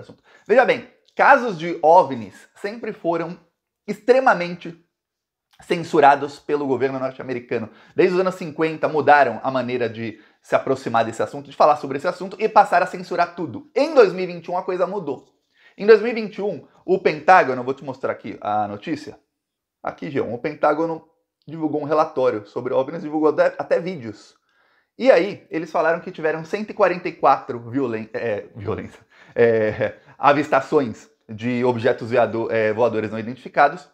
assunto. Veja bem, casos de OVNIs sempre foram extremamente censurados pelo governo norte-americano. Desde os anos 50 mudaram a maneira de se aproximar desse assunto, de falar sobre esse assunto e passaram a censurar tudo. Em 2021 a coisa mudou. Em 2021, o Pentágono, vou te mostrar aqui a notícia. Aqui, João, o Pentágono divulgou um relatório sobre OVNIs, divulgou até, até vídeos. E aí, eles falaram que tiveram 144 violen é, violência, é, avistações de objetos é, voadores não identificados.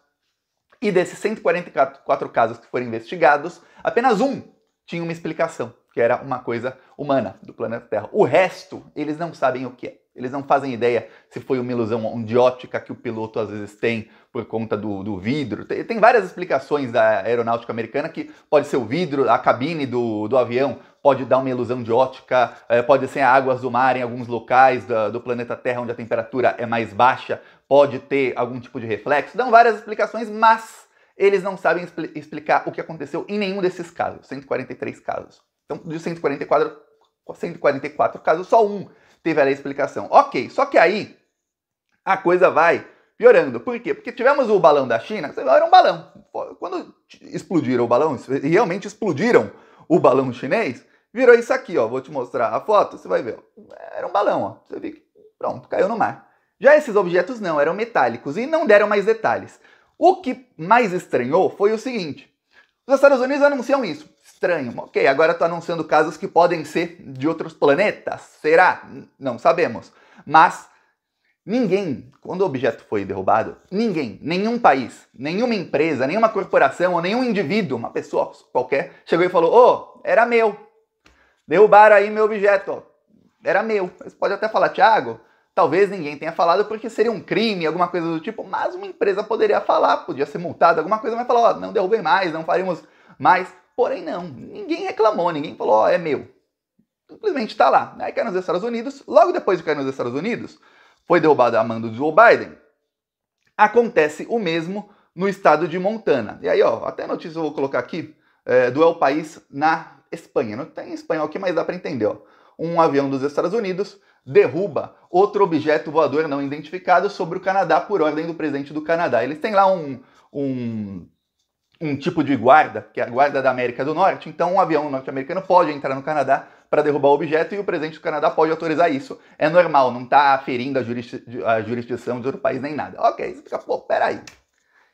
E desses 144 casos que foram investigados, apenas um tinha uma explicação, que era uma coisa humana do planeta Terra. O resto, eles não sabem o que é. Eles não fazem ideia se foi uma ilusão de ótica que o piloto às vezes tem por conta do, do vidro. Tem, tem, várias explicações da aeronáutica americana que pode ser o vidro, a cabine do, do avião pode dar uma ilusão de ótica, é, eh, pode ser águas do mar em alguns locais do planeta Terra onde a temperatura é mais baixa, pode ter algum tipo de reflexo. Dão várias explicações, mas eles não sabem expl explicar o que aconteceu em nenhum desses casos, 143 casos. Então, de 144 144 casos, só um teve a explicação. Ok, só que aí a coisa vai piorando. Por quê? Porque tivemos o balão da China, era um balão. Quando explodiram o balão, e realmente explodiram o balão chinês, virou isso aqui, ó. Vou te mostrar a foto, você vai ver. Era um balão, ó. Você vê que pronto, caiu no mar. Já esses objetos não, eram metálicos e não deram mais detalhes. O que mais estranhou foi o seguinte: os Estados Unidos anunciam isso estranho. Ok, agora estou tá anunciando casos que podem ser de outros planetas. Será? Não sabemos. Mas ninguém, quando o objeto foi derrubado, ninguém, nenhum país, nenhuma empresa, nenhuma corporação ou nenhum indivíduo, uma pessoa qualquer, chegou e falou: Ô, oh, era meu. Derrubaram aí meu objeto. Era meu. Você pode até falar, Thiago. Talvez ninguém tenha falado porque seria um crime, alguma coisa do tipo, mas uma empresa poderia falar, podia ser multada, alguma coisa, mas falar, ó, oh, não derrubei mais, não faremos mais. Porém, não, ninguém reclamou, ninguém falou, ó, oh, é meu. Simplesmente está lá. Aí caiu nos Estados Unidos, logo depois de cair nos Estados Unidos, foi derrubado a mando de Joe Biden. Acontece o mesmo no estado de Montana. E aí, ó, até a notícia eu vou colocar aqui é, do El País na Espanha. Não tem espanhol aqui, mas dá para entender, ó. Um avião dos Estados Unidos derruba outro objeto voador não identificado sobre o Canadá por ordem do presidente do Canadá. Eles têm lá um, um um tipo de guarda, que é a guarda da América do Norte, então um avião norte-americano pode entrar no Canadá para derrubar o objeto e o presidente do Canadá pode autorizar isso. É normal, não está ferindo a, jurisdi a, jurisdição de outro país nem nada. Ok, você fica, pô, peraí.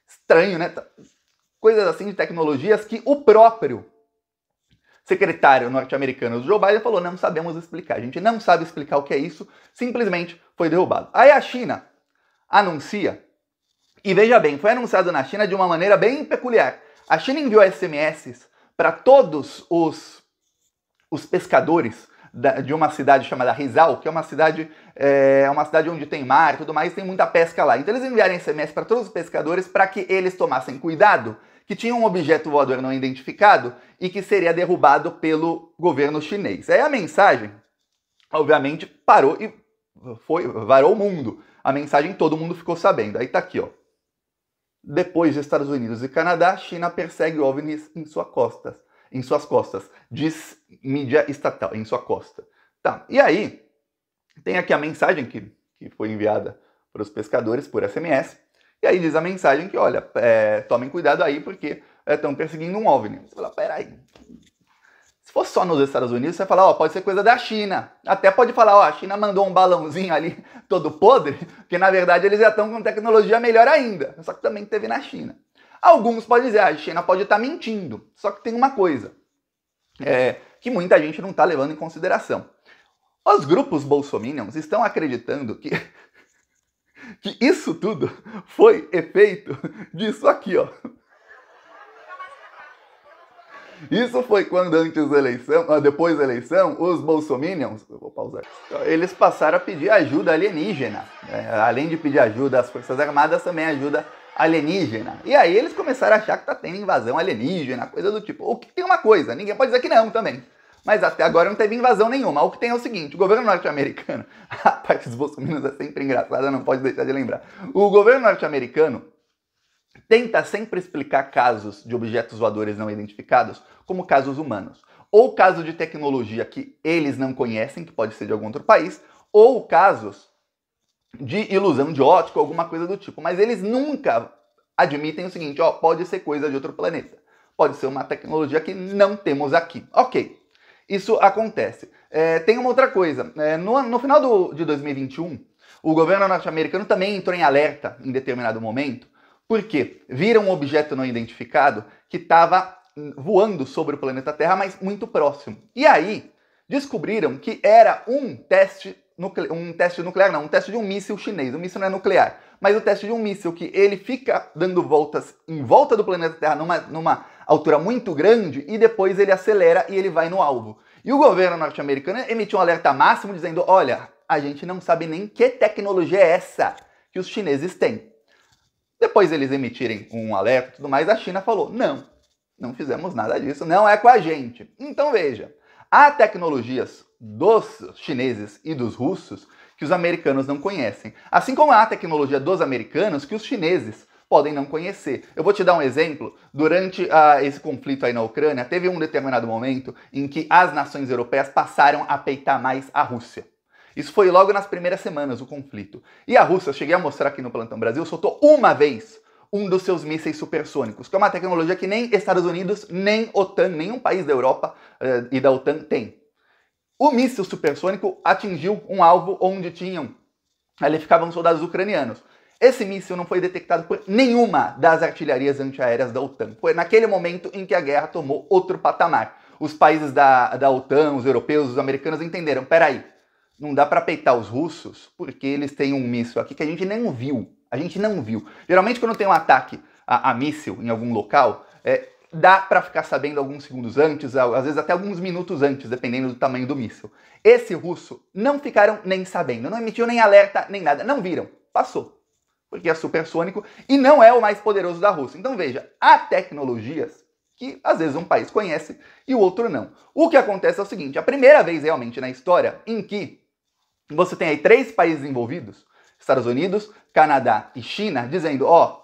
Estranho, né? Coisas assim de tecnologias que o próprio secretário norte-americano Joe Biden falou: não sabemos explicar, a gente não sabe explicar o que é isso, simplesmente foi derrubado. Aí a China anuncia e veja bem, foi anunciado na China de uma maneira bem peculiar. A China enviou SMS para todos os, os pescadores da, de uma cidade chamada Rizal, que é uma cidade é, é uma cidade onde tem mar e tudo mais, tem muita pesca lá. Então eles enviaram SMS para todos os pescadores para que eles tomassem cuidado que tinha um objeto voador não identificado e que seria derrubado pelo governo chinês. Aí a mensagem, obviamente, parou e foi varou o mundo. A mensagem todo mundo ficou sabendo. Aí tá aqui, ó. Depois de Estados Unidos e Canadá, China persegue OVNIs em, suas costas, em suas costas, diz mídia estatal, em sua costa. Tá, e aí, tem aqui a mensagem que, que foi enviada para os pescadores por SMS, e aí diz a mensagem que, olha, é, tomem cuidado aí porque é, estão é, perseguindo um OVNI. Você fala, peraí, se fosse só nos Estados Unidos, você vai falar, ó, pode ser coisa da China. Até pode falar, ó, a China mandou um balãozinho ali todo podre, que na verdade eles já estão com tecnologia melhor ainda. Só que também teve na China. Alguns podem dizer, ah, a China pode estar tá mentindo. Só que tem uma coisa é, que muita gente não está levando em consideração. Os grupos bolsominions estão acreditando que, que isso tudo foi efeito disso aqui, ó. Isso foi quando antes da eleição, ah, depois da eleição, os bolsominions, eu vou pausar, eles passaram a pedir ajuda alienígena. Né? Além de pedir ajuda às Forças Armadas, também ajuda alienígena. E aí eles começaram a achar que tá tendo invasão alienígena, coisa do tipo. O que tem uma coisa, ninguém pode dizer que não também. Mas até agora não teve invasão nenhuma. O que tem é o seguinte: o governo norte-americano, a parte dos bolsominions é sempre engraçada, não pode deixar de lembrar. O governo norte-americano tenta sempre explicar casos de objetos voadores não identificados como casos humanos, ou casos de tecnologia que eles não conhecem, que pode ser de algum outro país, ou casos de ilusão de ótica, alguma coisa do tipo. Mas eles nunca admitem o seguinte, ó, pode ser coisa de outro planeta. Pode ser uma tecnologia que não temos aqui. Ok, isso acontece. É, tem uma outra coisa. É, no, no, final do, de 2021, o governo norte-americano também entrou em alerta em determinado momento porque viram um objeto não identificado que estava voando sobre o planeta Terra, mas muito próximo. E aí descobriram que era um teste nucle... um teste nuclear, não, um teste de um míssil chinês. O míssil não é nuclear, mas o teste de um míssil que ele fica dando voltas em volta do planeta Terra numa, numa altura muito grande e depois ele acelera e ele vai no alvo. E o governo norte-americano emitiu um alerta máximo dizendo: olha, a gente não sabe nem que tecnologia é essa que os chineses têm. Depois eles emitirem um alerta e tudo mais, a China falou: não, não fizemos nada disso, não é com a gente. Então veja, há tecnologias dos chineses e dos russos que os americanos não conhecem, assim como há tecnologia dos americanos que os chineses podem não conhecer. Eu vou te dar um exemplo. Durante uh, esse conflito aí na Ucrânia, teve um determinado momento em que as nações europeias passaram a peitar mais a Rússia. Isso foi logo nas primeiras semanas, o conflito. E a Rússia, cheguei a mostrar aqui no Plantão Brasil, soltou uma vez um dos seus mísseis supersônicos, que é uma tecnologia que nem Estados Unidos, nem OTAN, nenhum país da Europa uh, e da OTAN tem. O míssil supersônico atingiu um alvo onde tinham ali ficavam soldados ucranianos. Esse míssil não foi detectado por nenhuma das artilharias antiaéreas da OTAN. Foi naquele momento em que a guerra tomou outro patamar. Os países da, da OTAN, os europeus, os americanos entenderam: peraí, não dá para peitar os russos porque eles têm um míssil aqui que a gente nem viu. A gente não viu. Geralmente, quando tem um ataque a, a míssil em algum local, é, dá para ficar sabendo alguns segundos antes, às vezes até alguns minutos antes, dependendo do tamanho do míssil. Esse russo não ficaram nem sabendo, não emitiu nem alerta, nem nada. Não viram. Passou. Porque é supersônico e não é o mais poderoso da Rússia. Então veja, há tecnologias que às vezes um país conhece e o outro não. O que acontece é o seguinte: a primeira vez realmente na história em que você tem aí três países envolvidos: Estados Unidos, Canadá e China, dizendo: ó, oh,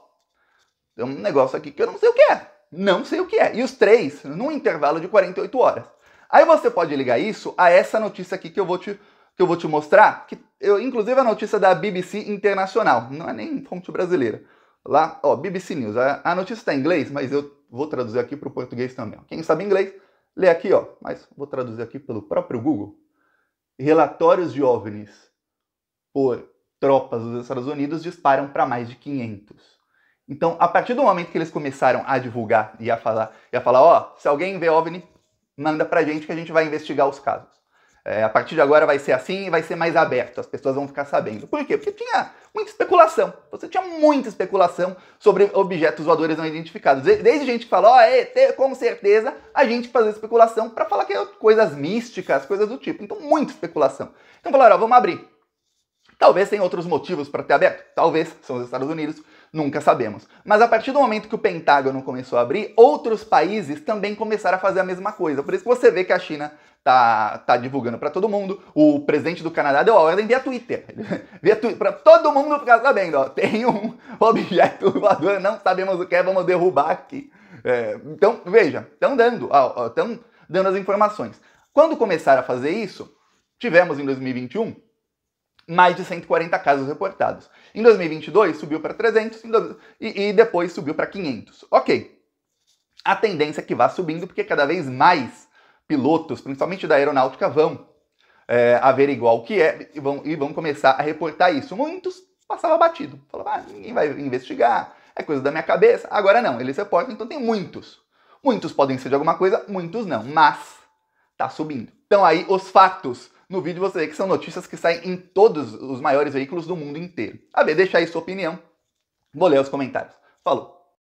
tem um negócio aqui que eu não sei o que é. Não sei o que é. E os três num intervalo de 48 horas. Aí você pode ligar isso a essa notícia aqui que eu vou te, que eu vou te mostrar, que eu, inclusive a notícia da BBC Internacional, não é nem fonte brasileira. Lá, ó, BBC News. A, a notícia está em inglês, mas eu vou traduzir aqui para o português também. Quem sabe inglês, lê aqui, ó. Mas vou traduzir aqui pelo próprio Google. Relatórios de OVNIs por tropas dos Estados Unidos disparam para mais de 500. Então, a partir do momento que eles começaram a divulgar e a falar, e a falar, ó, oh, se alguém vê OVNI, manda pra gente que a gente vai investigar os casos é, a partir de agora vai ser assim e vai ser mais aberto, as pessoas vão ficar sabendo. Por quê? Porque tinha muita especulação. Você tinha muita especulação sobre objetos voadores não identificados. Desde gente que falou, ó, oh, com certeza, a gente fazia especulação para falar que é coisas místicas, coisas do tipo. Então, muita especulação. Então falaram, vamos abrir. Talvez tenha outros motivos para ter aberto. Talvez, são os Estados Unidos, nunca sabemos. Mas a partir do momento que o Pentágono começou a abrir, outros países também começaram a fazer a mesma coisa. Por isso que você vê que a China tá, tá divulgando para todo mundo. O presidente do Canadá deu a ordem via Twitter. via Twitter para todo mundo ficar sabendo, ó, tem um objeto voador, não sabemos o que é, vamos derrubar aqui. É, então, veja, estão dando, estão dando as informações. Quando começaram a fazer isso, tivemos em 2021 mais de 140 casos reportados. Em 2022 subiu para 300 e, e depois subiu para 500. Ok. A tendência é que vá subindo porque cada vez mais pilotos, principalmente da aeronáutica, vão é, averiguar o que é e vão, e vão começar a reportar isso. Muitos passavam batido, falavam, ah, ninguém vai investigar, é coisa da minha cabeça. Agora não, eles reportam, então tem muitos. Muitos podem ser de alguma coisa, muitos não, mas tá subindo. Então aí os fatos. No vídeo você vê que são notícias que saem em todos os maiores veículos do mundo inteiro. A ver, deixa aí sua opinião. Vou ler os comentários. Falou!